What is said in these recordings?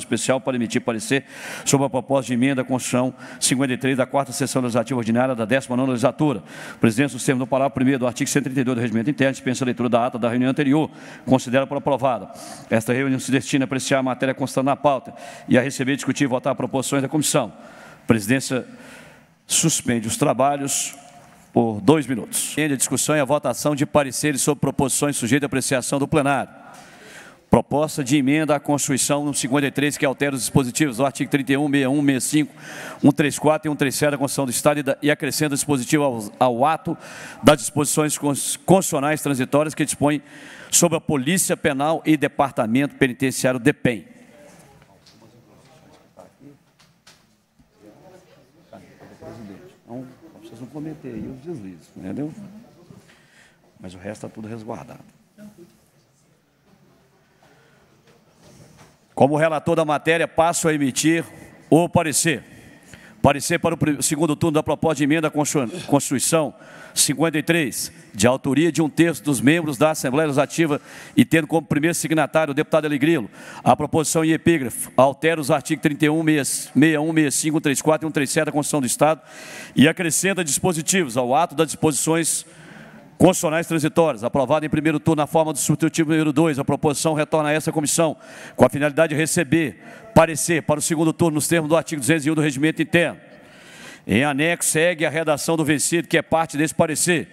especial para emitir parecer sobre a proposta de emenda à Constituição 53 da 4 Sessão Legislativa Ordinária da 19ª Legislatura. O presidente, nos termos do Pará, 1 do artigo 132 do Regimento Interno, dispensa a leitura da ata da reunião anterior, considera por aprovada. Esta reunião se destina a apreciar a matéria constante na pauta e a receber, discutir e votar proposições da comissão. presidência suspende os trabalhos por dois minutos. Entende a discussão e a votação de pareceres sobre proposições sujeitas à apreciação do plenário. Proposta de emenda à Constituição no 53, que altera os dispositivos do artigo 31, 61, 65, 134 e 137 da Constituição do Estado e acrescenta dispositivo ao, ao ato das disposições constitucionais transitórias que dispõe sobre a Polícia Penal e Departamento Penitenciário DEPEN. Então, vocês os deslizes, entendeu? Mas o resto está tudo resguardado. Como relator da matéria, passo a emitir o parecer. Parecer para o segundo turno da proposta de emenda à Constituição 53, de autoria de um terço dos membros da Assembleia Legislativa e tendo como primeiro signatário o deputado Alegrilo. A proposição em epígrafe altera os artigos 31, 61, 65, 34 e 137 da Constituição do Estado e acrescenta dispositivos ao ato das disposições Constitucionais transitórias, aprovada em primeiro turno na forma do substitutivo número 2. A proposição retorna a essa comissão com a finalidade de receber parecer para o segundo turno nos termos do artigo 201 do Regimento Interno. Em anexo, segue a redação do vencido, que é parte desse parecer.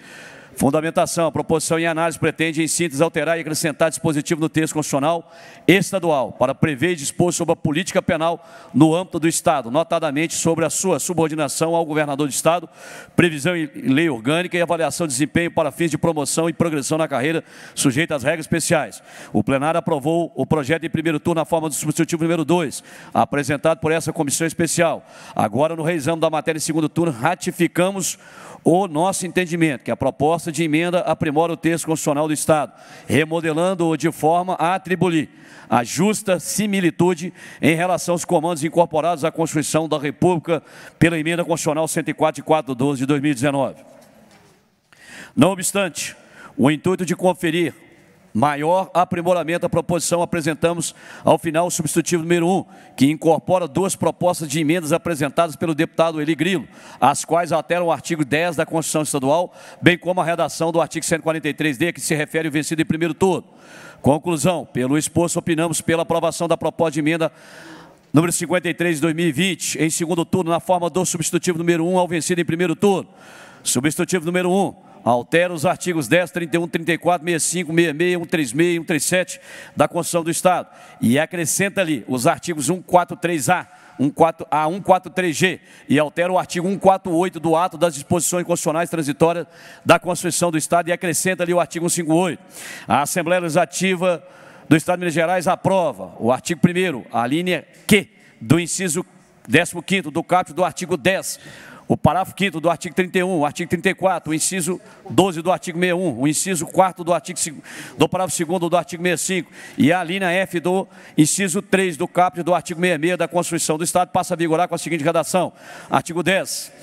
Fundamentação. A proposição em análise pretende, em síntese, alterar e acrescentar dispositivo no texto constitucional estadual para prever e dispor sobre a política penal no âmbito do Estado, notadamente sobre a sua subordinação ao governador do Estado, previsão em lei orgânica e avaliação de desempenho para fins de promoção e progressão na carreira, sujeita às regras especiais. O plenário aprovou o projeto em primeiro turno na forma do substitutivo número 2, apresentado por essa comissão especial. Agora, no reexame da matéria em segundo turno, ratificamos o nosso entendimento, que a proposta de emenda aprimora o texto constitucional do Estado, remodelando-o de forma a atribuir a justa similitude em relação aos comandos incorporados à Constituição da República pela emenda constitucional 104 de 412 de 2019. Não obstante, o intuito de conferir Maior aprimoramento à proposição apresentamos ao final o substitutivo número 1, um, que incorpora duas propostas de emendas apresentadas pelo deputado Eli Grilo, as quais alteram o artigo 10 da Constituição Estadual, bem como a redação do artigo 143D, que se refere ao vencido em primeiro turno. Conclusão, pelo exposto, opinamos pela aprovação da proposta de emenda número 53 de 2020, em segundo turno, na forma do substitutivo número 1 um, ao vencido em primeiro turno. Substitutivo número 1. Um, altera os artigos 10, 31, 34, 65, 66, 136, 137 da Constituição do Estado e acrescenta ali os artigos 143A, 14, a 143G e altera o artigo 148 do ato das disposições constitucionais transitórias da Constituição do Estado e acrescenta ali o artigo 158. A Assembleia Legislativa do Estado de Minas Gerais aprova o artigo 1 a linha Q do inciso 15 do capítulo do artigo 10 o parágrafo 5 do artigo 31, o artigo 34, o inciso 12 do artigo 61, o inciso 4 do artigo do parágrafo 2 do artigo 65 e a linha F do inciso 3 do caput do artigo 66 da Constituição do Estado passa a vigorar com a seguinte redação: artigo 10.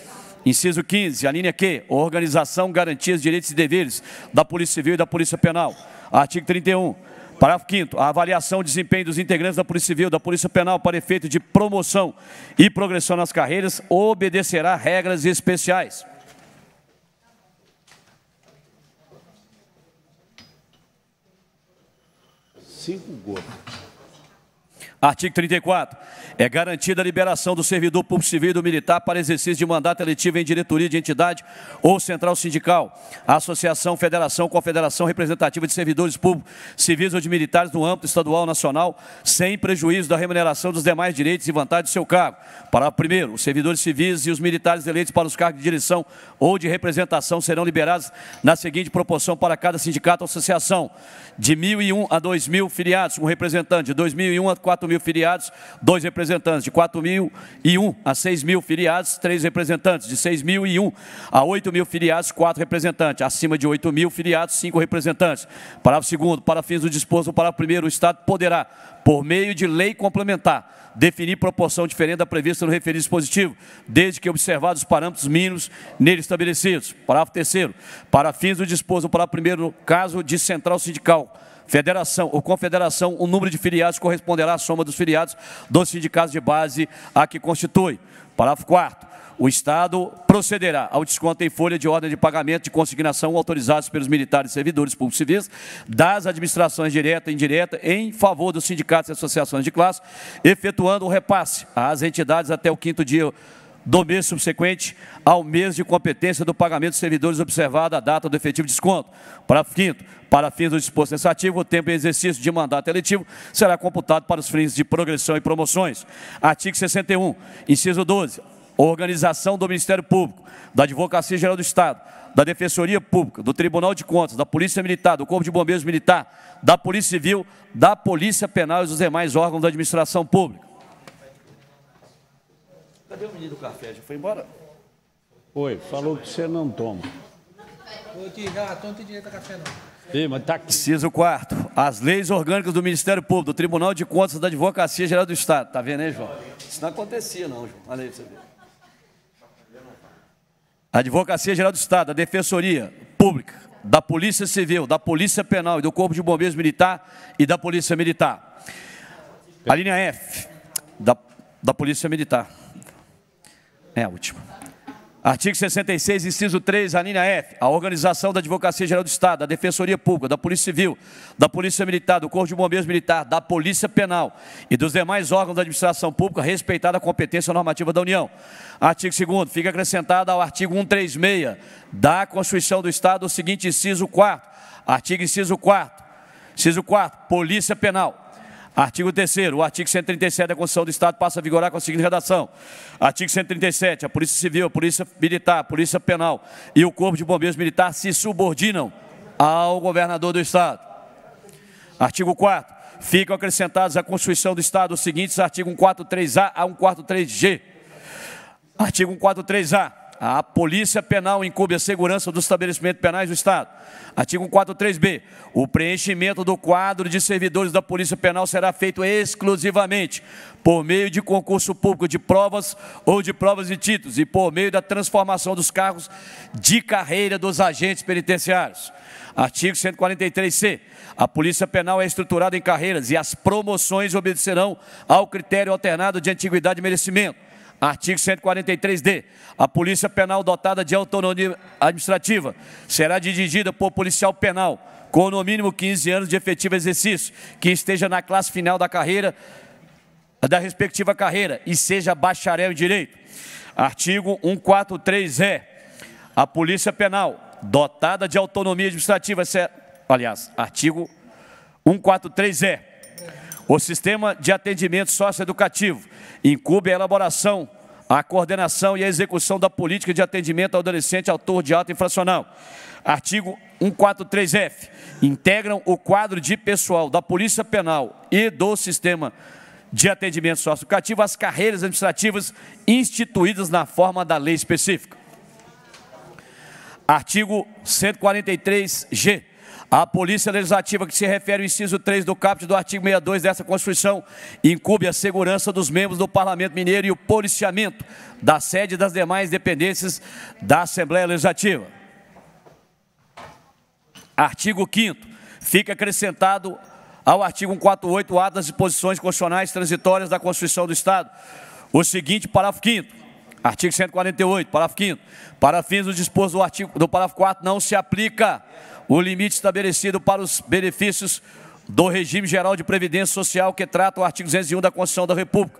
Inciso 15, a linha Q, organização, garantias, direitos e deveres da Polícia Civil e da Polícia Penal. Artigo 31, Parágrafo 5 A avaliação de desempenho dos integrantes da Polícia Civil, da Polícia Penal para efeito de promoção e progressão nas carreiras obedecerá regras especiais. Cinco gols. Artigo 34. É garantida a liberação do servidor público civil e do militar para exercício de mandato eletivo em diretoria de entidade ou central sindical, associação, federação, confederação representativa de servidores públicos civis ou de militares no âmbito estadual nacional, sem prejuízo da remuneração dos demais direitos e vantagens do seu cargo. Parágrafo primeiro, os servidores civis e os militares eleitos para os cargos de direção ou de representação serão liberados na seguinte proporção para cada sindicato ou associação: de 1.001 a 2.000 filiados, um representante, de 2.001 a 4.000. 4 mil filiados, dois representantes. De 4 mil e 1 a 6 mil filiados, três representantes. De 6 mil e 1 a 8 mil filiados, quatro representantes. Acima de 8 mil filiados, cinco representantes. Parágrafo segundo, para fins do disposto, para primeiro, o Estado poderá, por meio de lei complementar, definir proporção diferente da prevista no referido dispositivo, desde que observados os parâmetros mínimos nele estabelecidos. Parágrafo terceiro, para fins do disposto, para primeiro, no caso de central sindical Federação ou confederação, o número de filiados corresponderá à soma dos filiados dos sindicatos de base a que constitui. Parágrafo 4 o Estado procederá ao desconto em folha de ordem de pagamento de consignação autorizados pelos militares e servidores públicos civis das administrações direta e indireta em favor dos sindicatos e associações de classe, efetuando o repasse às entidades até o quinto dia do mês subsequente ao mês de competência do pagamento dos servidores observada a data do efetivo desconto. Para quinto, para fins do disposto sensativo, o tempo de exercício de mandato eletivo será computado para os fins de progressão e promoções. Artigo 61, inciso 12. Organização do Ministério Público, da Advocacia Geral do Estado, da Defensoria Pública, do Tribunal de Contas, da Polícia Militar, do Corpo de Bombeiros Militar, da Polícia Civil, da Polícia Penal e dos demais órgãos da administração pública. Cadê o menino do café? Já foi embora? Oi, falou que você não toma. Ô, Ti, não tem direito a café, não. Sim, mas tá aqui. Inciso 4. As leis orgânicas do Ministério Público, do Tribunal de Contas da Advocacia Geral do Estado. Tá vendo aí, João? Isso não acontecia, não, João. Olha aí você vê. A Advocacia Geral do Estado, a Defensoria Pública, da Polícia Civil, da Polícia Penal e do Corpo de Bombeiros Militar e da Polícia Militar. A linha F, da, da Polícia Militar. É a última. Artigo 66, inciso 3, a linha F. A organização da Advocacia Geral do Estado, da Defensoria Pública, da Polícia Civil, da Polícia Militar, do Corpo de Bombeiros Militar, da Polícia Penal e dos demais órgãos da administração pública, respeitada a competência normativa da União. Artigo 2 fica acrescentado ao artigo 136 da Constituição do Estado o seguinte inciso 4 Artigo inciso 4 Inciso 4 Polícia Penal. Artigo 3 o artigo 137 da Constituição do Estado passa a vigorar com a seguinte redação. Artigo 137, a Polícia Civil, a Polícia Militar, a Polícia Penal e o Corpo de Bombeiros Militar se subordinam ao governador do Estado. Artigo 4 ficam acrescentados à Constituição do Estado os seguintes artigo 143A a 143G. Artigo 143A. A Polícia Penal incube a segurança dos estabelecimentos penais do Estado. Artigo 43b. O preenchimento do quadro de servidores da Polícia Penal será feito exclusivamente por meio de concurso público de provas ou de provas e títulos e por meio da transformação dos carros de carreira dos agentes penitenciários. Artigo 143c. A Polícia Penal é estruturada em carreiras e as promoções obedecerão ao critério alternado de antiguidade e merecimento. Artigo 143-D. A Polícia Penal dotada de autonomia administrativa será dirigida por policial penal com no mínimo 15 anos de efetivo exercício, que esteja na classe final da carreira da respectiva carreira e seja bacharel em direito. Artigo 143-E. A Polícia Penal dotada de autonomia administrativa, aliás, artigo 143-E o sistema de atendimento socioeducativo incube a elaboração, a coordenação e a execução da política de atendimento ao adolescente autor de ato infracional. Artigo 143F. Integram o quadro de pessoal da Polícia Penal e do Sistema de Atendimento Socioeducativo as carreiras administrativas instituídas na forma da lei específica. Artigo 143G a Polícia Legislativa, que se refere ao inciso 3 do caput do artigo 62 dessa Constituição, incube a segurança dos membros do Parlamento Mineiro e o policiamento da sede e das demais dependências da Assembleia Legislativa. Artigo 5 Fica acrescentado ao artigo 148A das disposições constitucionais transitórias da Constituição do Estado o seguinte parágrafo 5 Artigo 148, parágrafo 5 Para fins do disposto do, artigo, do parágrafo 4 não se aplica o limite estabelecido para os benefícios do regime geral de previdência social que trata o artigo 201 da Constituição da República.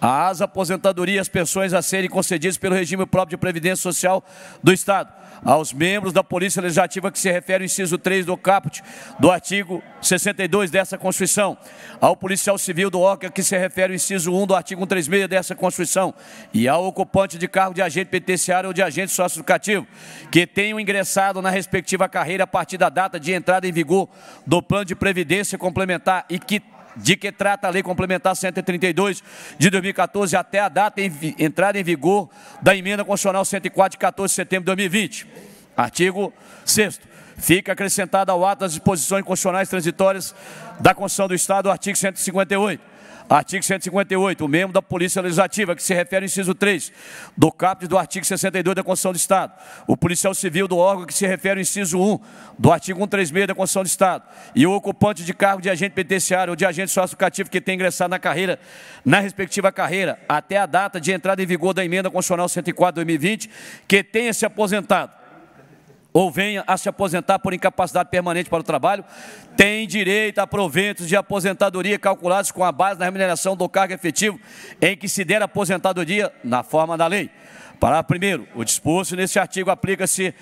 As aposentadorias, pensões a serem concedidas pelo regime próprio de previdência social do Estado aos membros da Polícia Legislativa que se refere ao inciso 3 do caput do artigo 62 dessa Constituição, ao policial civil do OCA que se refere ao inciso 1 do artigo 136 dessa Constituição e ao ocupante de cargo de agente penitenciário ou de agente socioeducativo que tenham ingressado na respectiva carreira a partir da data de entrada em vigor do plano de previdência complementar e que de que trata a Lei Complementar 132 de 2014 até a data de entrada em vigor da Emenda Constitucional 104 de 14 de setembro de 2020. Artigo 6 Fica acrescentado ao ato das disposições constitucionais transitórias da Constituição do Estado, o artigo 158. Artigo 158, o membro da Polícia Legislativa, que se refere ao inciso 3 do caput do artigo 62 da Constituição do Estado. O policial civil do órgão, que se refere ao inciso 1 do artigo 136 da Constituição do Estado. E o ocupante de cargo de agente penitenciário ou de agente socioeducativo que tenha ingressado na carreira, na respectiva carreira, até a data de entrada em vigor da emenda constitucional 104 2020, que tenha se aposentado ou venha a se aposentar por incapacidade permanente para o trabalho, tem direito a proventos de aposentadoria calculados com a base na remuneração do cargo efetivo em que se der aposentadoria na forma da lei. Parágrafo primeiro. O disposto neste artigo aplica-se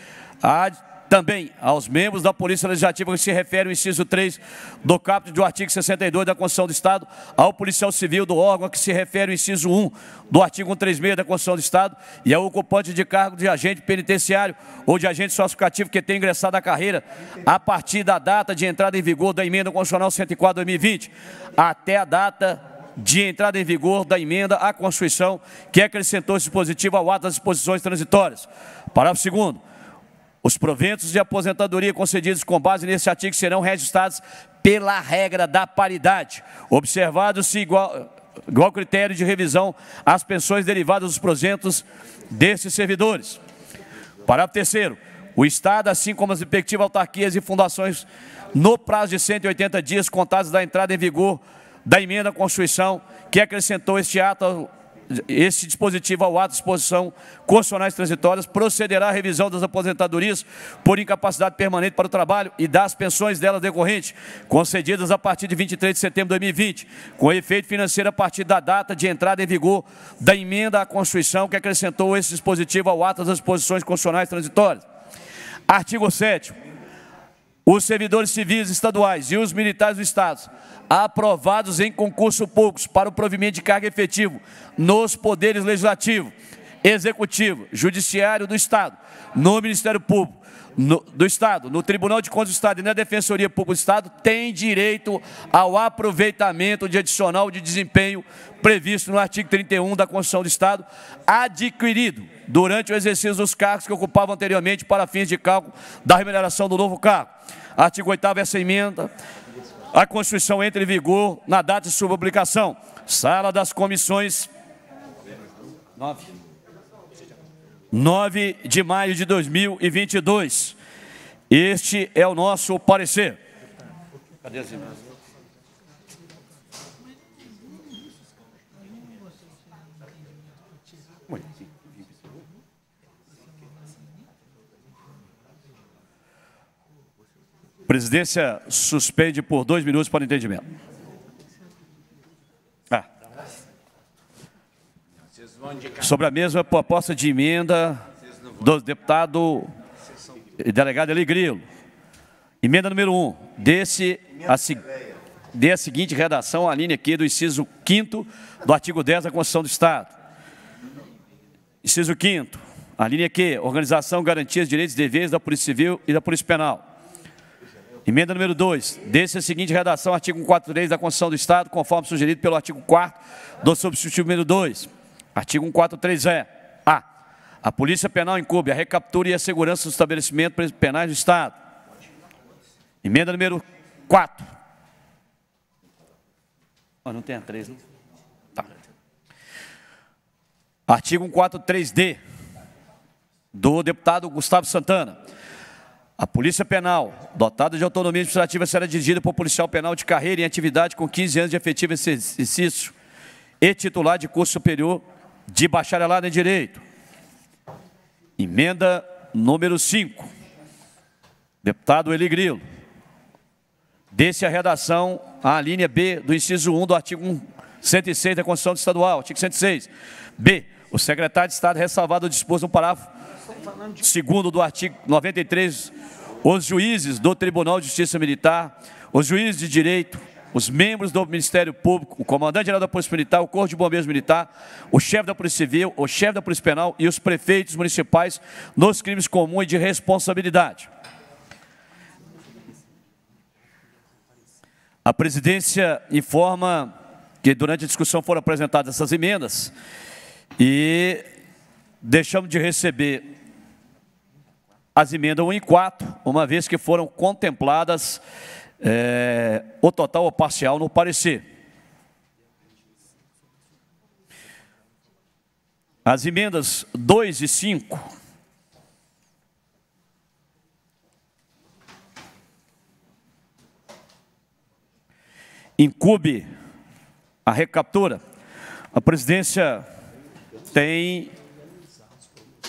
a também aos membros da Polícia Legislativa que se refere ao inciso 3 do caput do artigo 62 da Constituição do Estado, ao policial civil do órgão que se refere ao inciso 1 do artigo 136 da Constituição do Estado e ao ocupante de cargo de agente penitenciário ou de agente socioeducativo que tenha ingressado na carreira a partir da data de entrada em vigor da emenda constitucional 104 2020 até a data de entrada em vigor da emenda à Constituição que acrescentou esse dispositivo ao ato das disposições transitórias. Parágrafo 2 os proventos de aposentadoria concedidos com base nesse artigo serão registrados pela regra da paridade, observado-se igual, igual critério de revisão às pensões derivadas dos proventos desses servidores. Parágrafo terceiro. O Estado, assim como as respectivas autarquias e fundações, no prazo de 180 dias contados da entrada em vigor da emenda à Constituição, que acrescentou este ato esse dispositivo ao ato de disposição constitucionais transitórias procederá à revisão das aposentadorias por incapacidade permanente para o trabalho e das pensões delas decorrentes, concedidas a partir de 23 de setembro de 2020, com efeito financeiro a partir da data de entrada em vigor da emenda à Constituição que acrescentou esse dispositivo ao ato das disposições constitucionais transitórias. Artigo 7 os servidores civis estaduais e os militares do Estado aprovados em concurso público para o provimento de cargo efetivo nos poderes legislativo, executivo, judiciário do Estado, no Ministério Público no, do Estado, no Tribunal de Contas do Estado e na Defensoria Pública do Estado, tem direito ao aproveitamento de adicional de desempenho previsto no artigo 31 da Constituição do Estado, adquirido durante o exercício dos cargos que ocupavam anteriormente para fins de cálculo da remuneração do novo cargo. Artigo 8 essa emenda a Constituição entre em vigor na data de sua publicação. Sala das comissões. 9 de maio de 2022. Este é o nosso parecer. Cadê as imagens? Presidência suspende por dois minutos para entendimento. Ah. Sobre a mesma proposta de emenda do deputado e delegado Eli Grilo. Emenda número 1. Um, desse a, dê a seguinte redação à linha aqui do inciso 5 do artigo 10 da Constituição do Estado. Inciso 5 a linha Q, organização, garantias, direitos e deveres da Polícia Civil e da Polícia Penal. Emenda número 2. Desse a seguinte redação, artigo 143 da Constituição do Estado, conforme sugerido pelo artigo 4 do substitutivo número 2. Artigo 143 é: A. A Polícia Penal incumbe a recaptura e a segurança dos estabelecimentos penais do Estado. Emenda número 4. Oh, ah, não tem a 3, não? Né? Tá. Artigo 143D do deputado Gustavo Santana. A Polícia Penal, dotada de autonomia administrativa, será dirigida por policial penal de carreira em atividade com 15 anos de efetivo exercício e titular de curso superior de bacharelado em Direito. Emenda número 5. Deputado Eli Grilo. Desse a redação à linha B do inciso 1 do artigo 106 da Constituição Estadual. Artigo 106. B. O secretário de Estado ressalvado o disposto no parágrafo segundo do artigo 93, os juízes do Tribunal de Justiça Militar, os juízes de direito, os membros do Ministério Público, o comandante-geral da Polícia Militar, o Corpo de Bombeiros Militar, o chefe da Polícia Civil, o chefe da Polícia Penal e os prefeitos municipais nos crimes comuns de responsabilidade. A presidência informa que durante a discussão foram apresentadas essas emendas e deixamos de receber as emendas 1 e 4, uma vez que foram contempladas é, o total ou parcial no parecer. As emendas 2 e 5 incube a recaptura, a presidência tem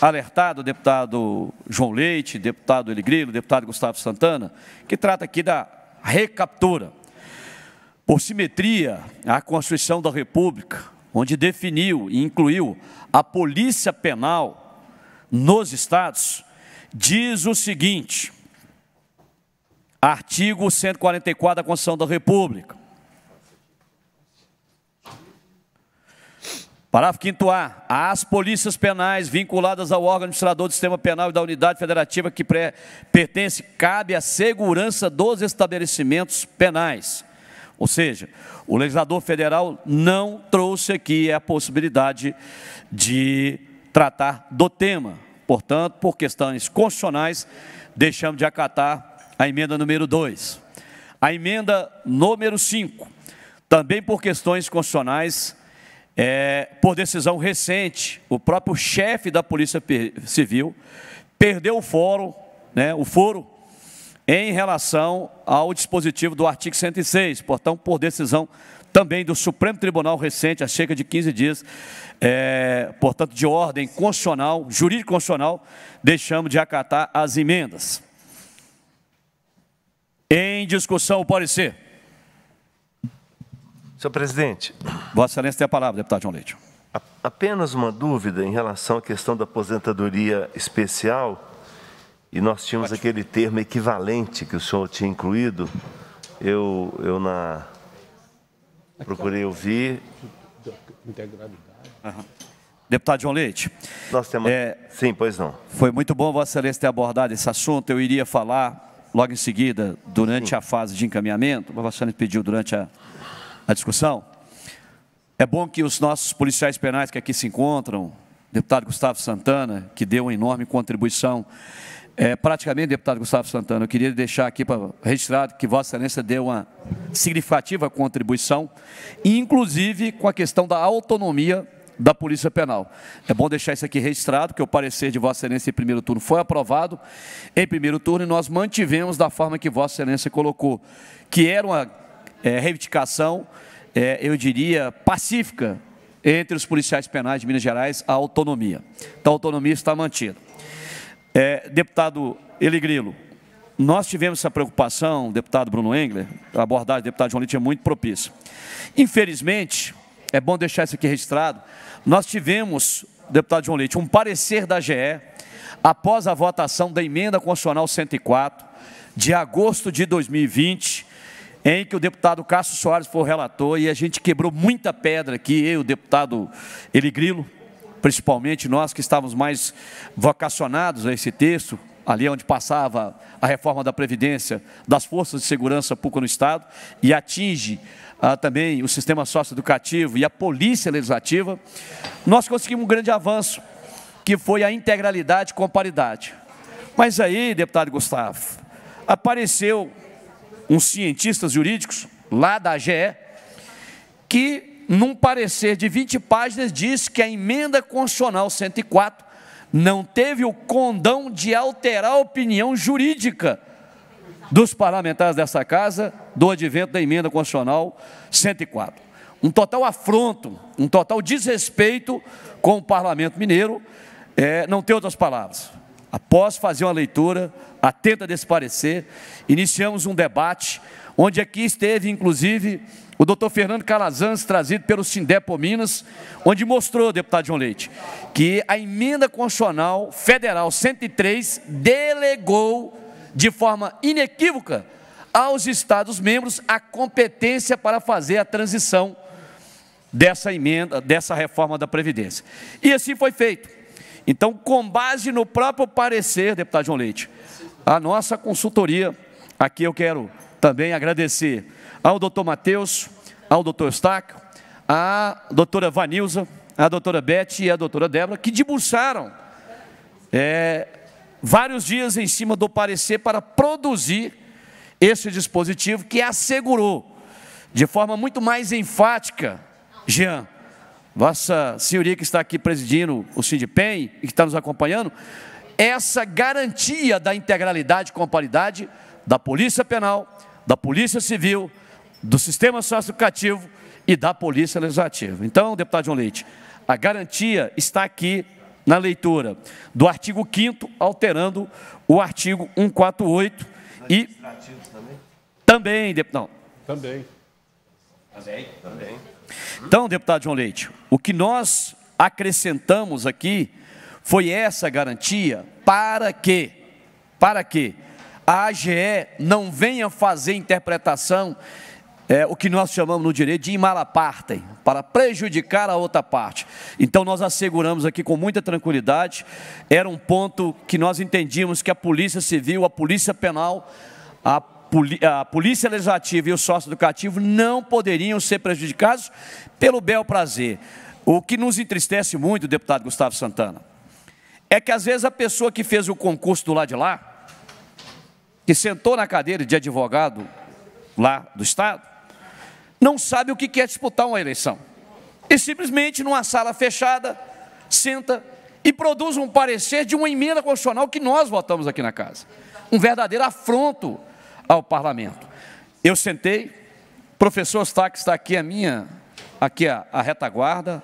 alertado o deputado João Leite, deputado Eli Grilo, deputado Gustavo Santana, que trata aqui da recaptura. Por simetria, a Constituição da República, onde definiu e incluiu a polícia penal nos estados, diz o seguinte, artigo 144 da Constituição da República, Parágrafo 5A. As polícias penais vinculadas ao órgão administrador do sistema penal e da unidade federativa que pertence, cabe à segurança dos estabelecimentos penais. Ou seja, o legislador federal não trouxe aqui a possibilidade de tratar do tema. Portanto, por questões constitucionais, deixamos de acatar a emenda número 2. A emenda número 5, também por questões constitucionais, é, por decisão recente, o próprio chefe da Polícia Civil perdeu o fórum, né, o foro em relação ao dispositivo do artigo 106, portanto, por decisão também do Supremo Tribunal recente, há cerca de 15 dias, é, portanto, de ordem constitucional, jurídico-constitucional, deixamos de acatar as emendas. Em discussão, o parecer. Senhor presidente. Vossa Excelência tem a palavra, deputado João Leite. Apenas uma dúvida em relação à questão da aposentadoria especial. E nós tínhamos aquele termo equivalente que o senhor tinha incluído. Eu, eu na procurei ouvir. Uhum. Deputado João Leite. Nós temos... É, Sim, pois não. Foi muito bom Vossa Excelência ter abordado esse assunto. Eu iria falar logo em seguida, durante Sim. a fase de encaminhamento. Vossa Excelência pediu durante a a discussão. É bom que os nossos policiais penais que aqui se encontram, deputado Gustavo Santana, que deu uma enorme contribuição. É, praticamente, deputado Gustavo Santana, eu queria deixar aqui para registrado que Vossa Excelência deu uma significativa contribuição, inclusive com a questão da autonomia da Polícia Penal. É bom deixar isso aqui registrado, que o parecer de Vossa Excelência em primeiro turno foi aprovado em primeiro turno e nós mantivemos da forma que Vossa Excelência colocou, que era uma é, reivindicação, é, eu diria, pacífica entre os policiais penais de Minas Gerais, a autonomia. Então, a autonomia está mantida. É, deputado Eligrilo, nós tivemos essa preocupação, deputado Bruno Engler, a abordagem do deputado João Leite é muito propícia. Infelizmente, é bom deixar isso aqui registrado, nós tivemos, deputado João Leite, um parecer da GE, após a votação da emenda constitucional 104, de agosto de 2020, em que o deputado Cássio Soares foi o relator e a gente quebrou muita pedra aqui, eu, o deputado Eli Grilo, principalmente nós que estávamos mais vocacionados a esse texto, ali onde passava a reforma da Previdência das Forças de Segurança Pública no Estado, e atinge ah, também o sistema socioeducativo e a polícia legislativa, nós conseguimos um grande avanço, que foi a integralidade com a paridade. Mas aí, deputado Gustavo, apareceu uns cientistas jurídicos lá da AGE, que num parecer de 20 páginas diz que a emenda constitucional 104 não teve o condão de alterar a opinião jurídica dos parlamentares dessa casa do advento da emenda constitucional 104. Um total afronto, um total desrespeito com o parlamento mineiro, é, não tem outras palavras. Após fazer uma leitura atenta desse parecer, iniciamos um debate, onde aqui esteve, inclusive, o doutor Fernando Calazans, trazido pelo Sindepo Minas, onde mostrou, deputado João Leite, que a emenda constitucional federal 103 delegou de forma inequívoca aos Estados-membros a competência para fazer a transição dessa emenda, dessa reforma da Previdência. E assim foi feito. Então, com base no próprio parecer, deputado João Leite, a nossa consultoria, aqui eu quero também agradecer ao doutor Matheus, ao doutor Eustáquio, à doutora Vanilza, à doutora Beth e à doutora Débora, que debruçaram é, vários dias em cima do parecer para produzir esse dispositivo que assegurou de forma muito mais enfática, Jean, Vossa Senhoria que está aqui presidindo o Sindipem e que está nos acompanhando, essa garantia da integralidade e comparidade da Polícia Penal, da Polícia Civil, do sistema socioeducativo e da Polícia Legislativa. Então, deputado João Leite, a garantia está aqui na leitura do artigo 5 alterando o artigo 148 e também, também deputado. Também. Amém. Amém. Então, deputado João Leite, o que nós acrescentamos aqui foi essa garantia para que, para que a AGE não venha fazer interpretação, é, o que nós chamamos no direito de imalapartem, para prejudicar a outra parte. Então, nós asseguramos aqui com muita tranquilidade, era um ponto que nós entendíamos que a Polícia Civil, a Polícia Penal, a a Polícia Legislativa e o sócio educativo não poderiam ser prejudicados pelo bel prazer. O que nos entristece muito, deputado Gustavo Santana, é que às vezes a pessoa que fez o concurso do lado de lá, que sentou na cadeira de advogado lá do Estado, não sabe o que é disputar uma eleição. E simplesmente, numa sala fechada, senta e produz um parecer de uma emenda constitucional que nós votamos aqui na casa. Um verdadeiro afronto ao parlamento. Eu sentei, professor Stack está aqui a minha, aqui a, a retaguarda,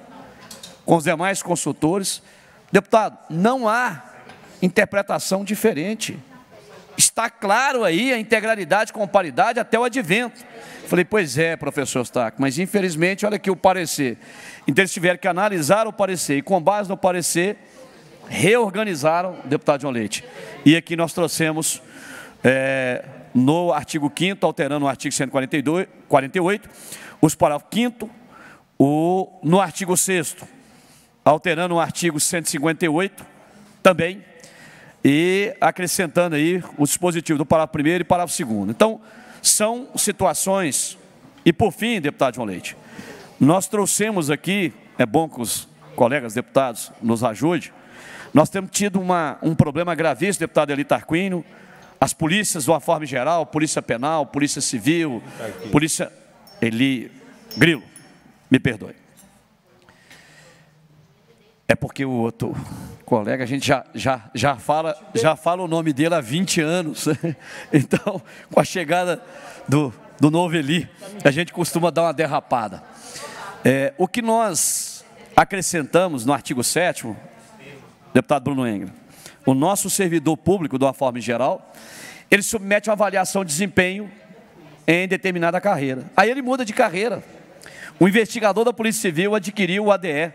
com os demais consultores. Deputado, não há interpretação diferente. Está claro aí a integralidade com paridade até o advento. Falei, pois é, professor Stack, mas infelizmente, olha aqui o parecer. Então, eles tiveram que analisar o parecer e, com base no parecer, reorganizaram o deputado João Leite. E aqui nós trouxemos é, no artigo 5 alterando o artigo 142, 48, os parágrafo 5 o, no artigo 6 alterando o artigo 158 também, e acrescentando aí o dispositivo do parágrafo 1 e parágrafo 2 Então, são situações, e por fim, deputado João Leite, nós trouxemos aqui, é bom que os colegas deputados nos ajudem, nós temos tido uma, um problema gravíssimo, deputado Eli Tarquino as polícias, de uma forma geral, polícia penal, polícia civil, tá polícia. Ele. Grilo, me perdoe. É porque o outro colega, a gente já, já, já, fala, já fala o nome dele há 20 anos. Né? Então, com a chegada do, do novo Eli, a gente costuma dar uma derrapada. É, o que nós acrescentamos no artigo 7, deputado Bruno Engra, o nosso servidor público, de uma forma geral, ele submete uma avaliação de desempenho em determinada carreira. Aí ele muda de carreira. O investigador da Polícia Civil adquiriu o ADE.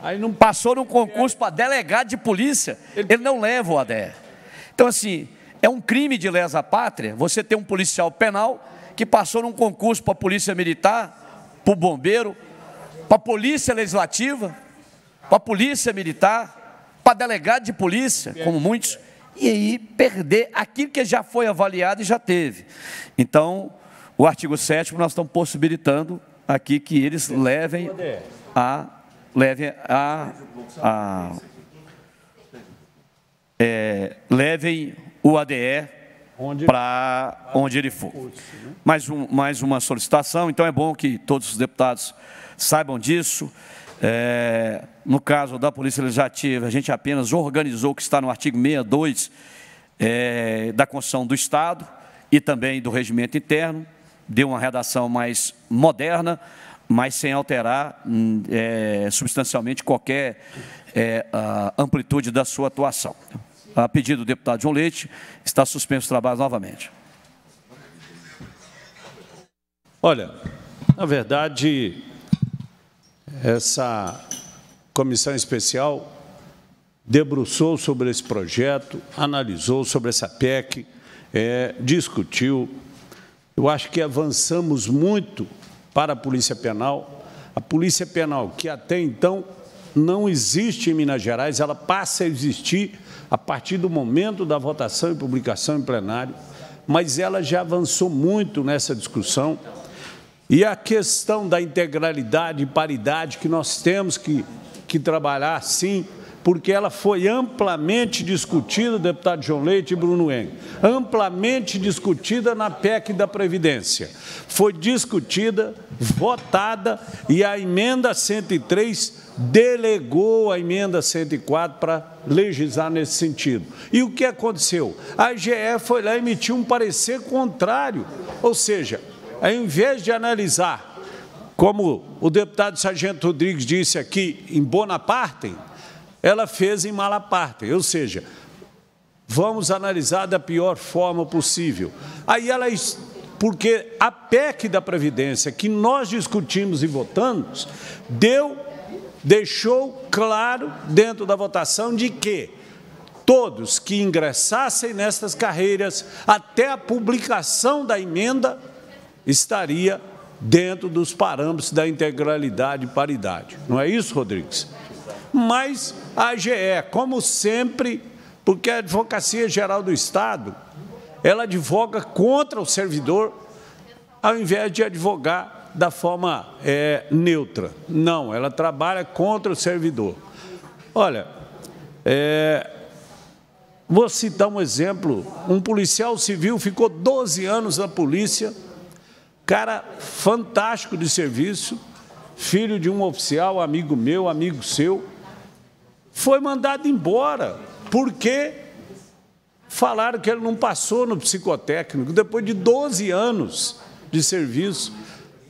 Aí não passou num concurso para delegado de polícia, ele não leva o ADE. Então, assim, é um crime de lesa pátria você ter um policial penal que passou num concurso para a polícia militar, para o bombeiro, para a polícia legislativa, para a polícia militar, para delegado de polícia, é. como muitos, e aí perder aquilo que já foi avaliado e já teve. Então, o artigo 7 nós estamos possibilitando aqui que eles levem a levem a, a é, levem o ADE para onde ele for. Né? Mais, um, mais uma solicitação, então é bom que todos os deputados saibam disso. É, no caso da Polícia Legislativa, a gente apenas organizou o que está no artigo 62 é, da Constituição do Estado e também do Regimento Interno, deu uma redação mais moderna, mas sem alterar hum, é, substancialmente qualquer é, amplitude da sua atuação. A pedido do deputado João Leite, está suspenso o trabalho novamente. Olha, na verdade, essa comissão especial debruçou sobre esse projeto, analisou sobre essa PEC, é, discutiu. Eu acho que avançamos muito para a Polícia Penal. A Polícia Penal, que até então não existe em Minas Gerais, ela passa a existir a partir do momento da votação e publicação em plenário, mas ela já avançou muito nessa discussão. E a questão da integralidade e paridade que nós temos que, que trabalhar, sim, porque ela foi amplamente discutida, deputado João Leite e Bruno Eng, amplamente discutida na PEC da Previdência. Foi discutida, votada e a emenda 103 delegou a emenda 104 para legislar nesse sentido. E o que aconteceu? A AGE foi lá emitiu um parecer contrário, ou seja, em vez de analisar, como o deputado Sargento Rodrigues disse aqui, em Bonaparte, ela fez em Malaparte, ou seja, vamos analisar da pior forma possível. Aí ela, porque a PEC da Previdência, que nós discutimos e votamos, deu, deixou claro dentro da votação de que todos que ingressassem nestas carreiras até a publicação da emenda estaria dentro dos parâmetros da integralidade e paridade. Não é isso, Rodrigues? Mas a AGE, como sempre, porque a Advocacia Geral do Estado, ela advoga contra o servidor ao invés de advogar da forma é, neutra. Não, ela trabalha contra o servidor. Olha, é, vou citar um exemplo. Um policial civil ficou 12 anos na polícia cara fantástico de serviço, filho de um oficial, amigo meu, amigo seu, foi mandado embora porque falaram que ele não passou no psicotécnico depois de 12 anos de serviço.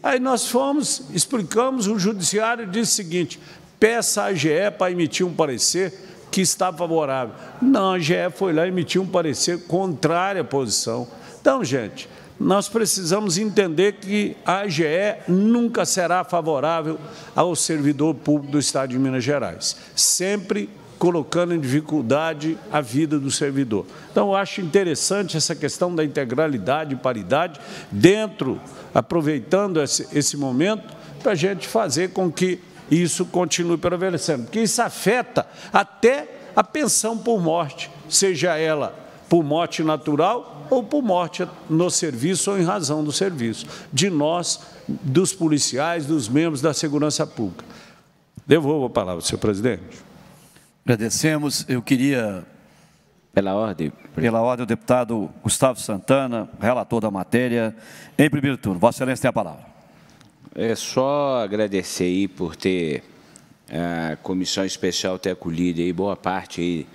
Aí nós fomos, explicamos, o judiciário disse o seguinte: peça a AGE para emitir um parecer que está favorável. Não, a AGE foi lá emitir um parecer contrário à posição. Então, gente, nós precisamos entender que a AGE nunca será favorável ao servidor público do Estado de Minas Gerais, sempre colocando em dificuldade a vida do servidor. Então, eu acho interessante essa questão da integralidade e paridade dentro, aproveitando esse, esse momento, para a gente fazer com que isso continue prevalecendo, porque isso afeta até a pensão por morte, seja ela por morte natural ou por morte no serviço ou em razão do serviço, de nós, dos policiais, dos membros da segurança pública. Devolvo a palavra, senhor presidente. Agradecemos. Eu queria. Pela ordem. Pela ordem, o deputado Gustavo Santana, relator da matéria. Em primeiro turno, Vossa Excelência tem a palavra. É só agradecer aí por ter a é, comissão especial ter acolhido aí boa parte aí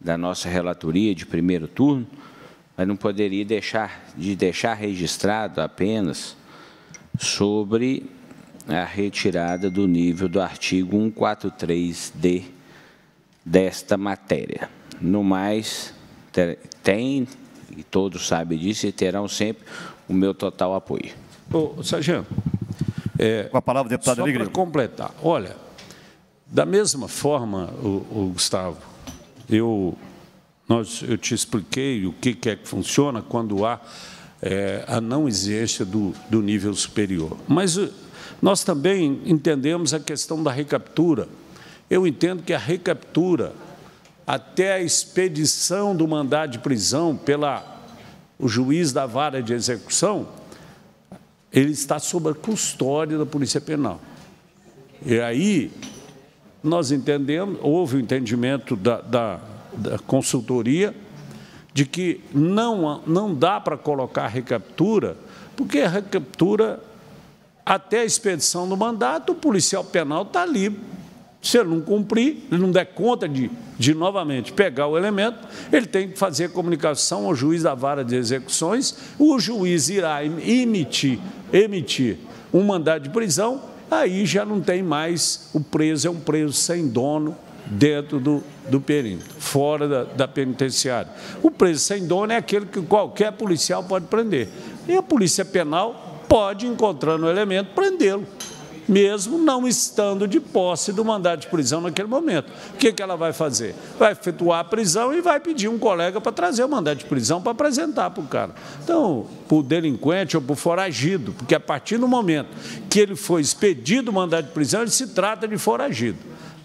da nossa relatoria de primeiro turno mas não poderia deixar de deixar registrado apenas sobre a retirada do nível do artigo 143D desta matéria. No mais, tem, e todos sabem disso, e terão sempre o meu total apoio. Ô, Sérgio, é, com a palavra, deputado Só para completar. Olha, da mesma forma, o, o Gustavo, eu nós, eu te expliquei o que, é que funciona quando há é, a não existência do, do nível superior. Mas eh, nós também entendemos a questão da recaptura. Eu entendo que a recaptura, até a expedição do mandado de prisão pela o juiz da vara de execução, ele está sob a custódia da Polícia Penal. E aí nós entendemos, houve o um entendimento da, da da consultoria de que não, não dá para colocar recaptura, porque a recaptura, até a expedição do mandato, o policial penal está ali. Se ele não cumprir, ele não der conta de, de novamente pegar o elemento, ele tem que fazer comunicação ao juiz da vara de execuções, o juiz irá emitir, emitir um mandado de prisão, aí já não tem mais, o preso é um preso sem dono, dentro do, do perímetro, fora da, da penitenciária. O preso sem dono é aquele que qualquer policial pode prender. E a polícia penal pode, encontrando o elemento, prendê-lo, mesmo não estando de posse do mandado de prisão naquele momento. O que, que ela vai fazer? Vai efetuar a prisão e vai pedir um colega para trazer o mandado de prisão para apresentar para o cara. Então, para o delinquente ou para o foragido, porque a partir do momento que ele foi expedido o mandado de prisão, ele se trata de foragido.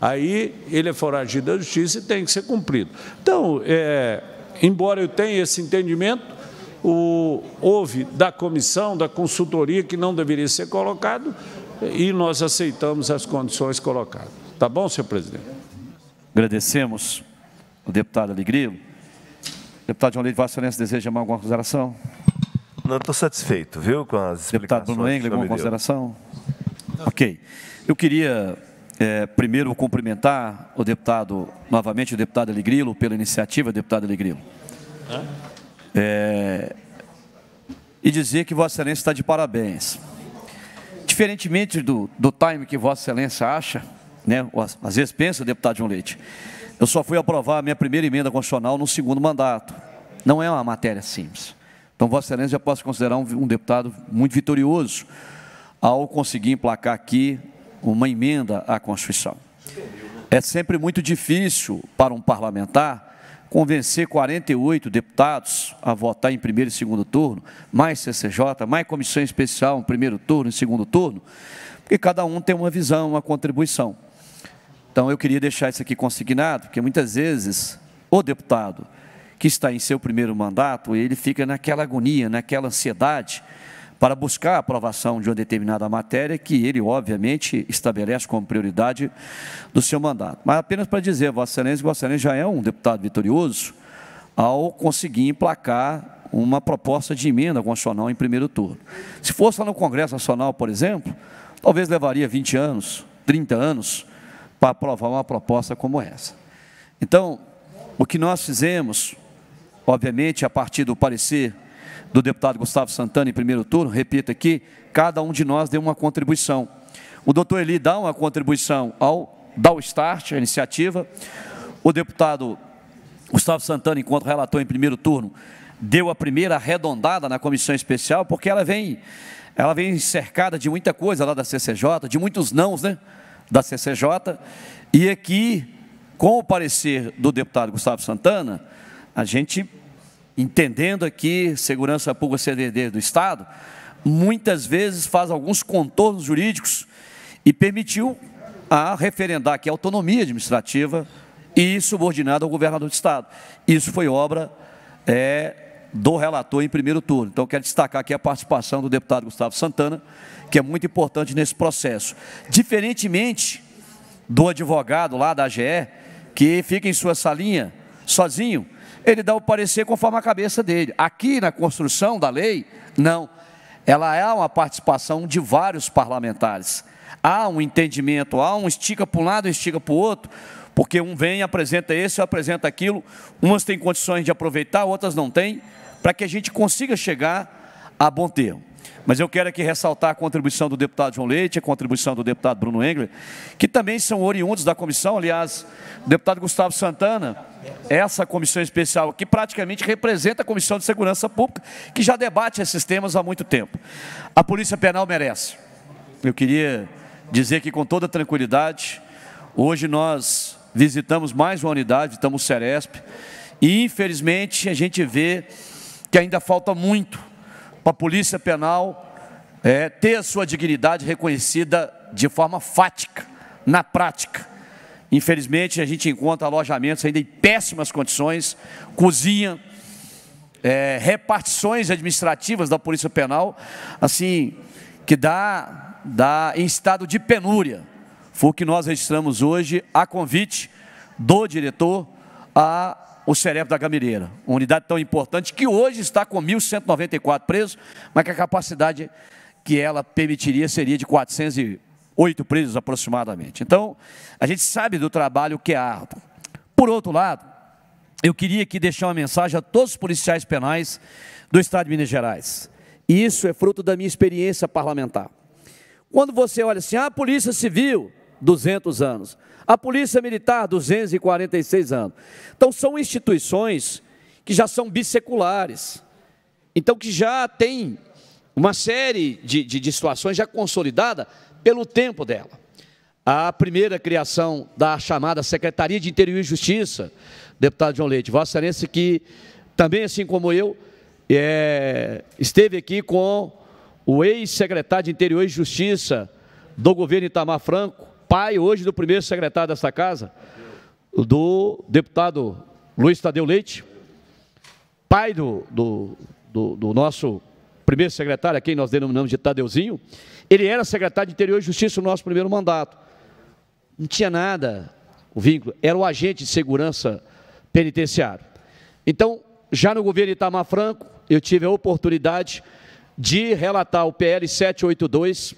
Aí ele é foragido da justiça e tem que ser cumprido. Então, é, embora eu tenha esse entendimento, o, houve da comissão, da consultoria, que não deveria ser colocado, e nós aceitamos as condições colocadas. Tá bom, senhor presidente? Agradecemos o deputado Alegrio. Deputado João Leite, Vossa Excelência, deseja mais alguma consideração? Não, estou satisfeito, viu, com as deputado explicações. Deputado Bruno Engler, alguma consideração? Ok. Eu queria é, primeiro, cumprimentar o deputado, novamente o deputado Alegrilo, pela iniciativa, deputado Alegrilo. É, e dizer que Vossa Excelência está de parabéns. Diferentemente do, do time que Vossa Excelência acha, né, às vezes pensa, deputado João Leite, eu só fui aprovar a minha primeira emenda constitucional no segundo mandato. Não é uma matéria simples. Então, Vossa Excelência, já posso considerar um, um deputado muito vitorioso ao conseguir emplacar aqui uma emenda à Constituição. É sempre muito difícil para um parlamentar convencer 48 deputados a votar em primeiro e segundo turno, mais CCJ, mais comissão especial em primeiro turno e segundo turno, porque cada um tem uma visão, uma contribuição. Então, eu queria deixar isso aqui consignado, porque muitas vezes o deputado que está em seu primeiro mandato, ele fica naquela agonia, naquela ansiedade, para buscar a aprovação de uma determinada matéria que ele, obviamente, estabelece como prioridade do seu mandato. Mas apenas para dizer, Vossa Excelência, Vossa Excelência já é um deputado vitorioso ao conseguir emplacar uma proposta de emenda constitucional em primeiro turno. Se fosse lá no Congresso Nacional, por exemplo, talvez levaria 20 anos, 30 anos, para aprovar uma proposta como essa. Então, o que nós fizemos, obviamente, a partir do parecer do deputado Gustavo Santana em primeiro turno, repito aqui, cada um de nós deu uma contribuição. O doutor Eli dá uma contribuição ao dar o start a iniciativa. O deputado Gustavo Santana, enquanto relator em primeiro turno, deu a primeira arredondada na comissão especial, porque ela vem, ela vem cercada de muita coisa lá da CCJ, de muitos nãos né, da CCJ. E aqui, com o parecer do deputado Gustavo Santana, a gente entendendo aqui segurança pública CDD do Estado, muitas vezes faz alguns contornos jurídicos e permitiu a referendar aqui a autonomia administrativa e subordinada ao governador do Estado. Isso foi obra é, do relator em primeiro turno. Então, quero destacar aqui a participação do deputado Gustavo Santana, que é muito importante nesse processo. Diferentemente do advogado lá da AGE, que fica em sua salinha, sozinho, ele dá o parecer conforme a cabeça dele. Aqui na construção da lei, não. Ela é uma participação de vários parlamentares. Há um entendimento, há um estica para um lado, estica para o outro, porque um vem, apresenta esse, apresenta aquilo, umas têm condições de aproveitar, outras não têm, para que a gente consiga chegar a bom termo. Mas eu quero aqui ressaltar a contribuição do deputado João Leite, a contribuição do deputado Bruno Engler, que também são oriundos da comissão, aliás, o deputado Gustavo Santana, essa comissão especial que praticamente representa a Comissão de Segurança Pública, que já debate esses temas há muito tempo. A Polícia Penal merece. Eu queria dizer que com toda tranquilidade, hoje nós visitamos mais uma unidade, estamos Ceresp, e infelizmente a gente vê que ainda falta muito para a Polícia Penal é, ter a sua dignidade reconhecida de forma fática, na prática. Infelizmente, a gente encontra alojamentos ainda em péssimas condições, cozinha, é, repartições administrativas da Polícia Penal, assim, que dá, dá em estado de penúria. Foi o que nós registramos hoje, a convite do diretor, a o cerebro da Gamireira, uma unidade tão importante que hoje está com 1.194 presos, mas que a capacidade que ela permitiria seria de 408 presos aproximadamente. Então, a gente sabe do trabalho que é árduo. Por outro lado, eu queria aqui deixar uma mensagem a todos os policiais penais do Estado de Minas Gerais. E Isso é fruto da minha experiência parlamentar. Quando você olha assim, ah, a Polícia Civil 200 anos. A Polícia Militar, 246 anos. Então, são instituições que já são bisseculares, então, que já tem uma série de, de, de situações já consolidada pelo tempo dela. A primeira criação da chamada Secretaria de Interior e Justiça, deputado João Leite, Vossa Excelência, que também, assim como eu, é, esteve aqui com o ex-secretário de Interior e Justiça do governo Itamar Franco, pai hoje do primeiro secretário dessa casa, do deputado Luiz Tadeu Leite, pai do, do, do, do nosso primeiro secretário, a quem nós denominamos de Tadeuzinho, ele era secretário de Interior e Justiça no nosso primeiro mandato. Não tinha nada o vínculo, era o agente de segurança penitenciário. Então, já no governo Itamar Franco, eu tive a oportunidade de relatar o PL 782,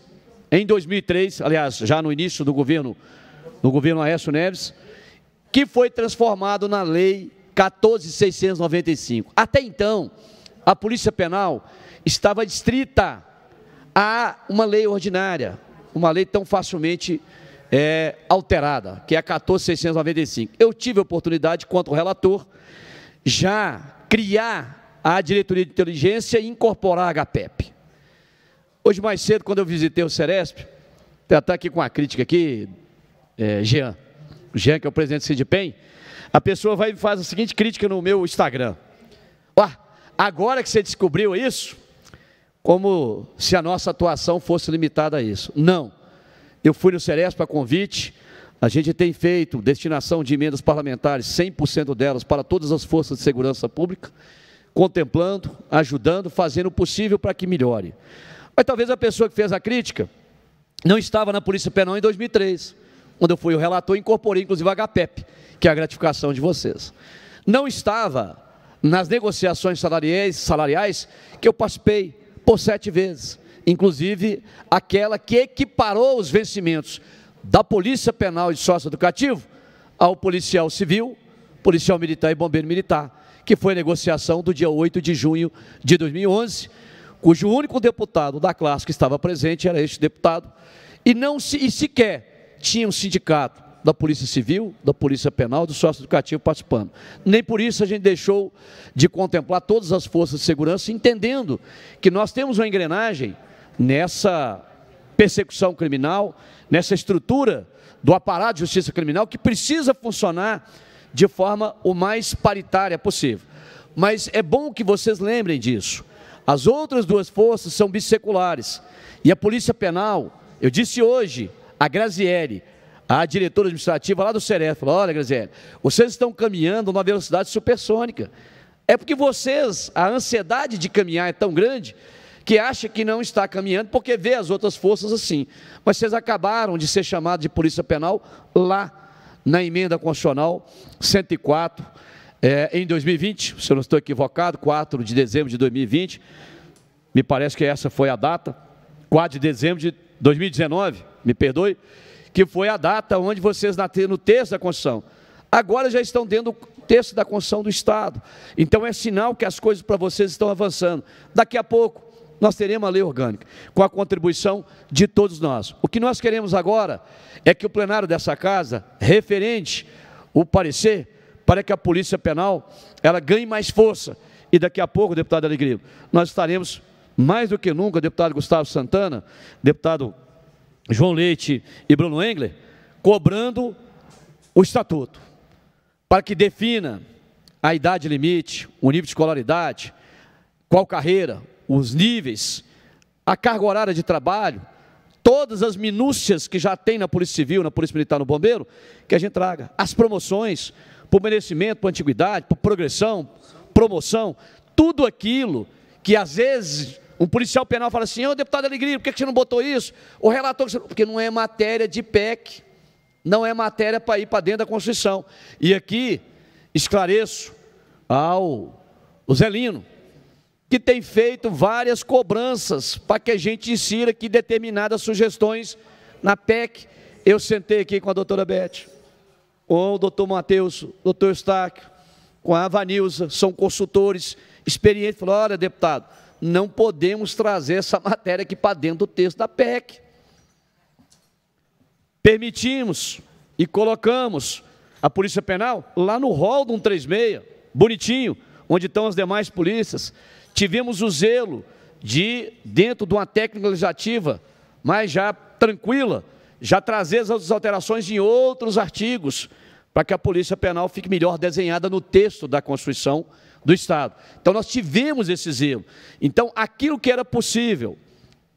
em 2003, aliás, já no início do governo, do governo Aécio Neves, que foi transformado na lei 14695. Até então, a Polícia Penal estava distrita a uma lei ordinária, uma lei tão facilmente é, alterada, que é a 14695. Eu tive a oportunidade, quanto relator, já criar a Diretoria de Inteligência e incorporar a HPEP. Hoje mais cedo, quando eu visitei o Ceresp, está tá aqui com uma crítica aqui, é, Jean, Jean que é o presidente do Sidpen, a pessoa vai e faz a seguinte crítica no meu Instagram. Ó, agora que você descobriu isso, como se a nossa atuação fosse limitada a isso. Não. Eu fui no Ceresp para convite, a gente tem feito destinação de emendas parlamentares, 100% delas, para todas as forças de segurança pública, contemplando, ajudando, fazendo o possível para que melhore. Mas talvez a pessoa que fez a crítica não estava na Polícia Penal em 2003, quando eu fui o relator e incorporei inclusive a HPEP, que é a gratificação de vocês. Não estava nas negociações salariais, salariais que eu participei por sete vezes, inclusive aquela que equiparou os vencimentos da Polícia Penal e Sócio Educativo ao policial civil, policial militar e bombeiro militar, que foi a negociação do dia 8 de junho de 2011, cujo único deputado da classe que estava presente era este deputado, e não se, e sequer tinha um sindicato da Polícia Civil, da Polícia Penal, do Sócio Educativo participando. Nem por isso a gente deixou de contemplar todas as forças de segurança, entendendo que nós temos uma engrenagem nessa persecução criminal, nessa estrutura do aparato de justiça criminal que precisa funcionar de forma o mais paritária possível. Mas é bom que vocês lembrem disso. As outras duas forças são bisseculares. E a Polícia Penal, eu disse hoje, a Graziele, a diretora administrativa lá do Seref, falou, olha, Graziele, vocês estão caminhando numa velocidade supersônica. É porque vocês, a ansiedade de caminhar é tão grande que acha que não está caminhando porque vê as outras forças assim. Mas vocês acabaram de ser chamados de Polícia Penal lá na emenda constitucional 104 é, em 2020, se eu não estou equivocado, 4 de dezembro de 2020, me parece que essa foi a data, 4 de dezembro de 2019, me perdoe, que foi a data onde vocês nasceram no texto da Constituição. Agora já estão dentro do texto da Constituição do Estado. Então é sinal que as coisas para vocês estão avançando. Daqui a pouco nós teremos a lei orgânica, com a contribuição de todos nós. O que nós queremos agora é que o plenário dessa casa, referente o parecer, para que a Polícia Penal ela ganhe mais força. E daqui a pouco, deputado Alegria, nós estaremos mais do que nunca, deputado Gustavo Santana, deputado João Leite e Bruno Engler, cobrando o estatuto para que defina a idade limite, o nível de escolaridade, qual carreira, os níveis, a carga horária de trabalho, todas as minúcias que já tem na Polícia Civil, na Polícia Militar, no Bombeiro, que a gente traga, as promoções, por merecimento, por antiguidade, por progressão, promoção, tudo aquilo que às vezes um policial penal fala assim, ô oh, deputado Alegria, por que você não botou isso? O relator, porque não é matéria de PEC, não é matéria para ir para dentro da Constituição. E aqui esclareço ao Zelino, que tem feito várias cobranças para que a gente insira aqui determinadas sugestões na PEC. Eu sentei aqui com a doutora Beth, o doutor Matheus, doutor Eustáquio, com a Vanilza, são consultores experientes, Falaram, olha, deputado, não podemos trazer essa matéria aqui para dentro do texto da PEC. Permitimos e colocamos a Polícia Penal lá no hall do 136, bonitinho, onde estão as demais polícias. Tivemos o zelo de, dentro de uma técnica legislativa, mas já tranquila, já trazer as alterações em outros artigos, para que a Polícia Penal fique melhor desenhada no texto da Constituição do Estado. Então, nós tivemos esse zelo Então, aquilo que era possível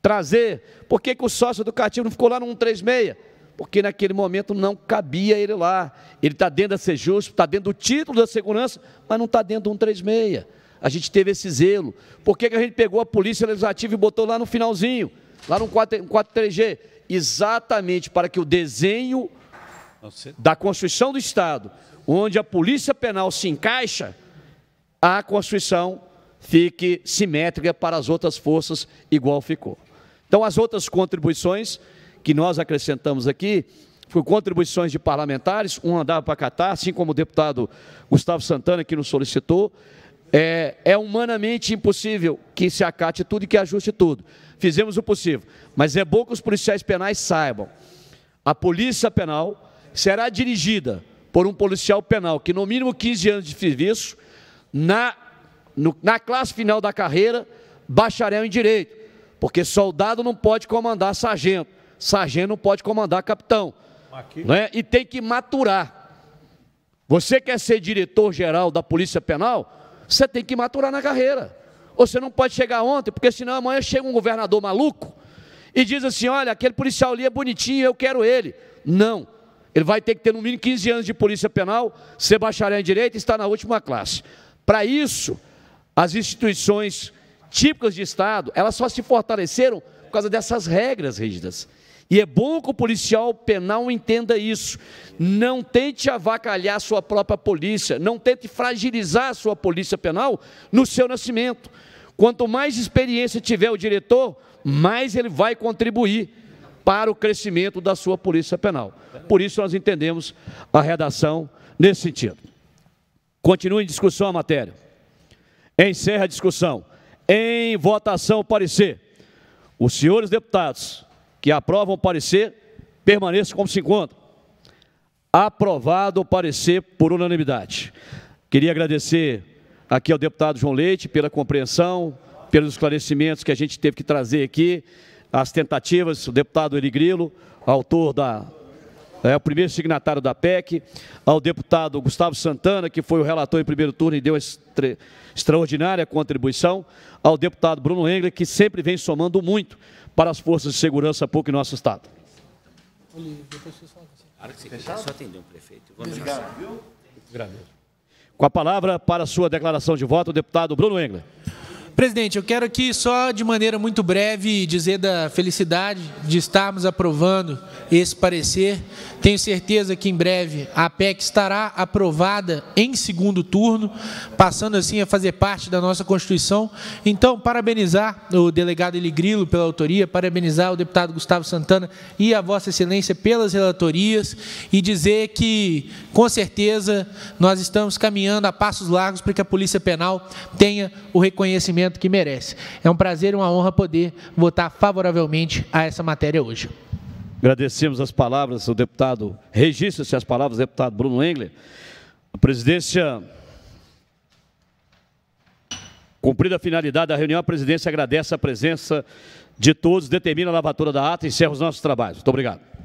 trazer, por que, que o sócio educativo não ficou lá no 136? Porque naquele momento não cabia ele lá. Ele está dentro da Sejusp, está dentro do título da segurança, mas não está dentro do 136. A gente teve esse zelo. Por que, que a gente pegou a Polícia Legislativa e botou lá no finalzinho, lá no 4, 43G? exatamente para que o desenho da Constituição do Estado, onde a Polícia Penal se encaixa, a Constituição fique simétrica para as outras forças, igual ficou. Então, as outras contribuições que nós acrescentamos aqui foram contribuições de parlamentares, um andava para Catar, assim como o deputado Gustavo Santana, que nos solicitou. É, é humanamente impossível que se acate tudo e que ajuste tudo fizemos o possível. Mas é bom que os policiais penais saibam. A polícia penal será dirigida por um policial penal que, no mínimo 15 anos de serviço, na, no, na classe final da carreira, bacharel em direito. Porque soldado não pode comandar sargento, sargento não pode comandar capitão. Né? E tem que maturar. Você quer ser diretor-geral da Polícia Penal? Você tem que maturar na carreira. Você não pode chegar ontem, porque senão amanhã chega um governador maluco e diz assim: olha, aquele policial ali é bonitinho, eu quero ele. Não. Ele vai ter que ter no mínimo 15 anos de polícia penal, ser bacharel em direito e estar na última classe. Para isso, as instituições típicas de Estado, elas só se fortaleceram por causa dessas regras rígidas. E é bom que o policial penal entenda isso. Não tente avacalhar a sua própria polícia, não tente fragilizar a sua polícia penal no seu nascimento. Quanto mais experiência tiver o diretor, mais ele vai contribuir para o crescimento da sua polícia penal. Por isso nós entendemos a redação nesse sentido. Continua em discussão a matéria. Encerra a discussão. Em votação o parecer. Os senhores deputados que aprovam o parecer permaneçam como se encontram. Aprovado o parecer por unanimidade. Queria agradecer aqui ao é deputado João Leite pela compreensão, pelos esclarecimentos que a gente teve que trazer aqui, as tentativas, o deputado Eli Grilo, autor da é o primeiro signatário da PEC, ao deputado Gustavo Santana, que foi o relator em primeiro turno e deu extra, extraordinária contribuição, ao deputado Bruno Engler, que sempre vem somando muito para as forças de segurança pública em nosso Estado. Olívio, depois você só... Claro que você só atender um prefeito. Vamos Obrigado. Viu? Com a palavra para sua declaração de voto, o deputado Bruno Engler. Presidente, eu quero aqui só de maneira muito breve dizer da felicidade de estarmos aprovando esse parecer. Tenho certeza que em breve a PEC estará aprovada em segundo turno, passando assim a fazer parte da nossa Constituição. Então, parabenizar o delegado Eligrilo pela autoria, parabenizar o deputado Gustavo Santana e a Vossa Excelência pelas relatorias e dizer que, com certeza, nós estamos caminhando a passos largos para que a Polícia Penal tenha o reconhecimento reconhecimento que merece. É um prazer e uma honra poder votar favoravelmente a essa matéria hoje. Agradecemos as palavras do deputado, registra-se as palavras do deputado Bruno Engler. A presidência, cumprida a finalidade da reunião, a presidência agradece a presença de todos, determina a lavatura da ata e encerra os nossos trabalhos. Muito obrigado.